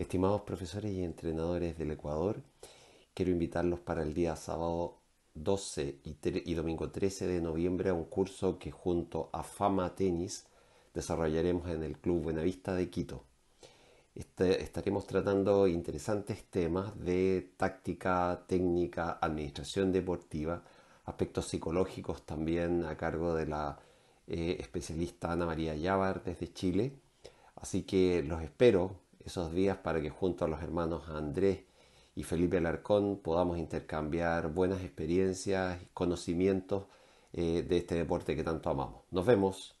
Estimados profesores y entrenadores del Ecuador, quiero invitarlos para el día sábado 12 y, domingo 13 de noviembre a un curso que junto a Fama Tenis desarrollaremos en el Club Buenavista de Quito. Este, estaremos tratando interesantes temas de táctica, técnica, administración deportiva, aspectos psicológicos también a cargo de la eh, especialista Ana María Llávar desde Chile. Así que los espero esos días para que junto a los hermanos Andrés y Felipe Alarcón podamos intercambiar buenas experiencias y conocimientos eh, de este deporte que tanto amamos. Nos vemos.